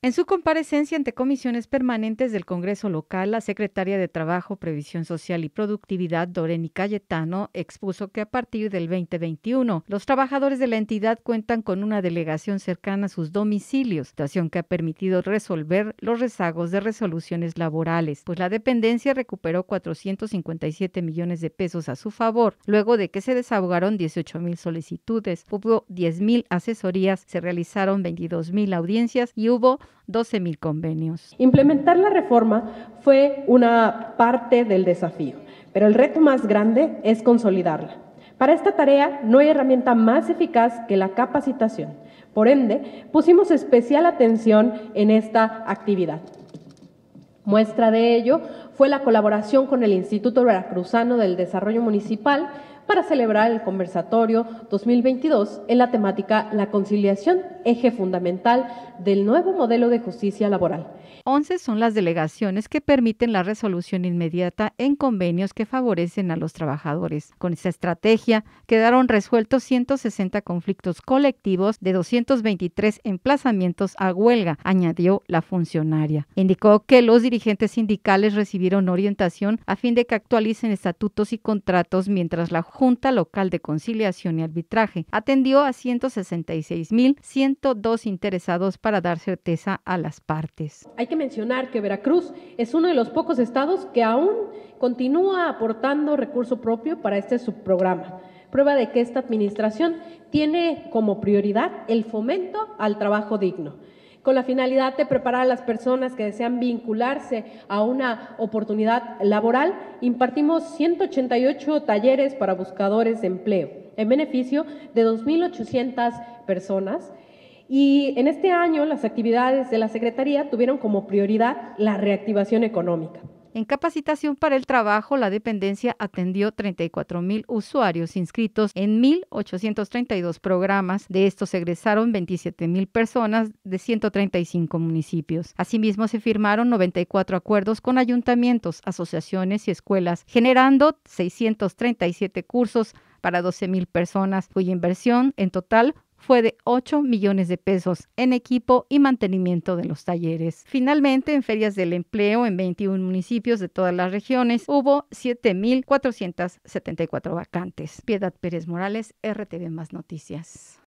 En su comparecencia ante comisiones permanentes del Congreso local, la secretaria de Trabajo, Previsión Social y Productividad, Doreni Cayetano, expuso que a partir del 2021 los trabajadores de la entidad cuentan con una delegación cercana a sus domicilios, situación que ha permitido resolver los rezagos de resoluciones laborales, pues la dependencia recuperó 457 millones de pesos a su favor, luego de que se desahogaron 18 mil solicitudes, hubo 10 mil asesorías, se realizaron 22 mil audiencias y hubo 12.000 convenios. Implementar la reforma fue una parte del desafío, pero el reto más grande es consolidarla. Para esta tarea no hay herramienta más eficaz que la capacitación. Por ende, pusimos especial atención en esta actividad. Muestra de ello fue la colaboración con el Instituto Veracruzano del Desarrollo Municipal para celebrar el conversatorio 2022 en la temática La conciliación eje fundamental del nuevo modelo de justicia laboral. 11 son las delegaciones que permiten la resolución inmediata en convenios que favorecen a los trabajadores. Con esta estrategia quedaron resueltos 160 conflictos colectivos de 223 emplazamientos a huelga, añadió la funcionaria. Indicó que los dirigentes sindicales recibieron orientación a fin de que actualicen estatutos y contratos mientras la Junta Local de Conciliación y Arbitraje atendió a 166.100 dos interesados para dar certeza a las partes. Hay que mencionar que Veracruz es uno de los pocos estados que aún continúa aportando recurso propio para este subprograma prueba de que esta administración tiene como prioridad el fomento al trabajo digno, con la finalidad de preparar a las personas que desean vincularse a una oportunidad laboral, impartimos 188 talleres para buscadores de empleo en beneficio de 2.800 personas y en este año las actividades de la Secretaría tuvieron como prioridad la reactivación económica. En capacitación para el trabajo, la dependencia atendió 34 mil usuarios inscritos en 1.832 programas. De estos egresaron 27 mil personas de 135 municipios. Asimismo, se firmaron 94 acuerdos con ayuntamientos, asociaciones y escuelas, generando 637 cursos para 12 mil personas, cuya inversión en total fue de 8 millones de pesos en equipo y mantenimiento de los talleres. Finalmente, en ferias del empleo en 21 municipios de todas las regiones hubo 7.474 vacantes. Piedad Pérez Morales, RTV Más Noticias.